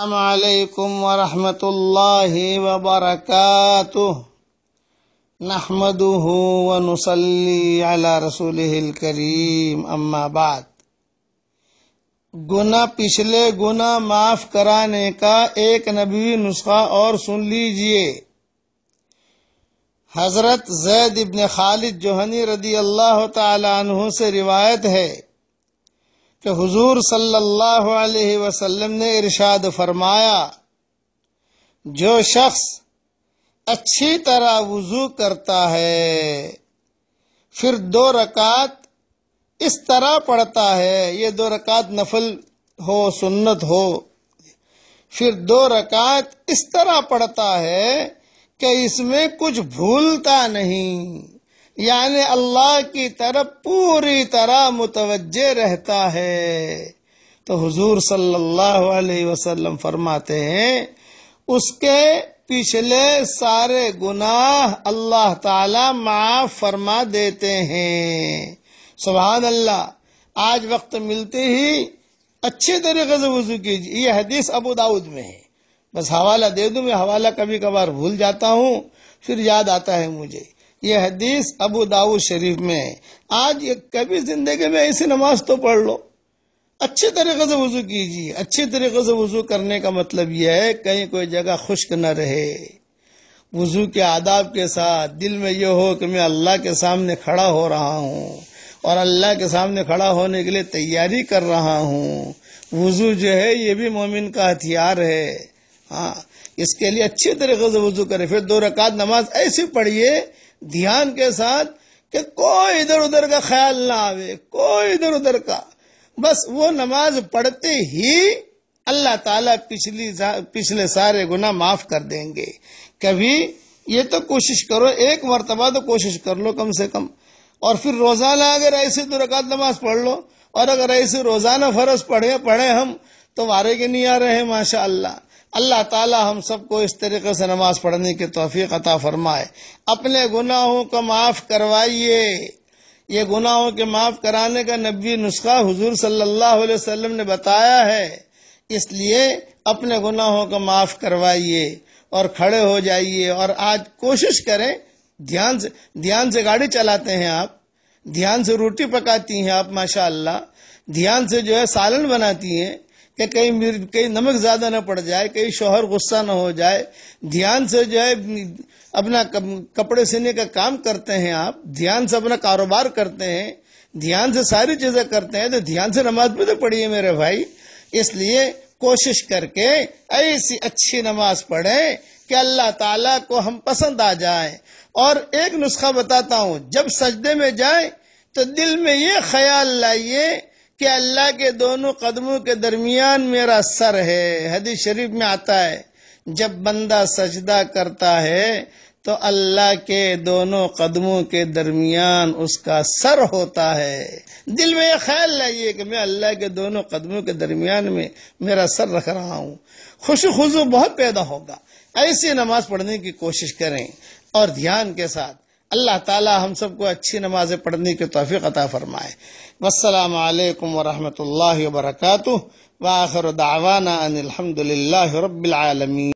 السلام عليكم ورحمة الله وبركاته نحمده ونصلي على رسوله الكريم أما بعد गुना पिछले गुना माफ कराने का एक नबी नुस्खा और सुन लीजिए हजरत जैद इब्न खालिद जोहनी रदी अल्लाह तु से रिवायत है कि हुजूर सल्लल्लाहु अलैहि वसल्लम ने इरशाद फरमाया जो शख्स अच्छी तरह वजू करता है फिर दो रकात इस तरह पढ़ता है ये दो रकात नफल हो सुन्नत हो फिर दो रकात इस तरह पढ़ता है कि इसमें कुछ भूलता नहीं यानि अल्लाह की तरफ पूरी तरह मुतवजह रहता है तो हुजूर सल्लल्लाहु अलैहि वसल्लम फरमाते हैं उसके पिछले सारे गुनाह अल्लाह ताला माफ फरमा देते हैं सुबह अल्लाह आज वक्त मिलते ही अच्छे तरीके से वजू कीजिए ये हदीस अबू दाऊद में है बस हवाला दे दूं मैं हवाला कभी कभार भूल जाता हूँ फिर याद आता है मुझे ये हदीस अबू दाऊद शरीफ में आज ये कभी जिंदगी में ऐसी नमाज तो पढ़ लो अच्छे तरीके से वजू कीजिए अच्छे तरीके से वजू करने का मतलब यह है कहीं कोई जगह खुश्क न रहे वजू के आदाब के साथ दिल में यह हो कि मैं अल्लाह के सामने खड़ा हो रहा हूँ और अल्लाह के सामने खड़ा होने के लिए तैयारी कर रहा हूँ वजू जो है ये भी मोमिन का हथियार है हाँ इसके लिए अच्छे तरीके से वजू करे फिर दो रकात नमाज ऐसी पढ़िए ध्यान के साथ कि कोई इधर उधर का ख्याल ना आवे कोई इधर उधर का बस वो नमाज पढ़ते ही अल्लाह ताला पिछली पिछले सारे गुना माफ कर देंगे कभी ये तो कोशिश करो एक मरतबा तो कोशिश कर लो कम से कम और फिर रोजाना अगर ऐसे तो रकात नमाज पढ़ लो और अगर ऐसे रोजाना फर्ज पढ़े पढ़े हम तो वारे के नहीं आ रहे हैं माशा अल्लाह अल्लाह ताला हम सबको इस तरीके से नमाज पढ़ने की तोफ़ी अता फरमाए अपने गुनाहों को माफ़ करवाइए ये गुनाहों के माफ़ कराने का नबी नुस्खा हुजूर सल्लल्लाहु अलैहि वसल्लम ने बताया है इसलिए अपने गुनाहों को माफ़ करवाइए और खड़े हो जाइए और आज कोशिश करें ध्यान से ध्यान से गाड़ी चलाते हैं आप ध्यान से रोटी पकाती हैं आप माशाल्लाह ध्यान से जो है सालन बनाती हैं कि कहीं कहीं नमक ज़्यादा ना पड़ जाए कहीं शोहर गुस्सा ना हो जाए ध्यान से जो है अपना कपड़े सीने का काम करते हैं आप ध्यान से अपना कारोबार करते हैं ध्यान से सारी चीज़ें करते हैं तो ध्यान से नमाज भी तो पढ़िए मेरे भाई इसलिए कोशिश करके ऐसी अच्छी नमाज पढ़ें कि अल्लाह ताला को हम पसंद आ जाए और एक नुस्खा बताता हूं जब सजदे में जाए तो दिल में ये ख्याल लाइए कि अल्लाह के दोनों कदमों के दरमियान मेरा सर है हदीस शरीफ में आता है जब बंदा सजदा करता है तो अल्लाह के दोनों कदमों के दरमियान उसका सर होता है दिल में यह ख्याल लाइए कि मैं अल्लाह के दोनों कदमों के दरमियान में मेरा सर रख रहा हूँ खुश खुशू बहुत पैदा होगा ऐसी नमाज पढ़ने की कोशिश करें और ध्यान के साथ अल्लाह ताला हम सबको अच्छी नमाजें पढ़ने की तोफ़ी अता फरमाए वसलम वरहमल वर्क वाखर दावाना अनिलहमदिल्ला रबालमीन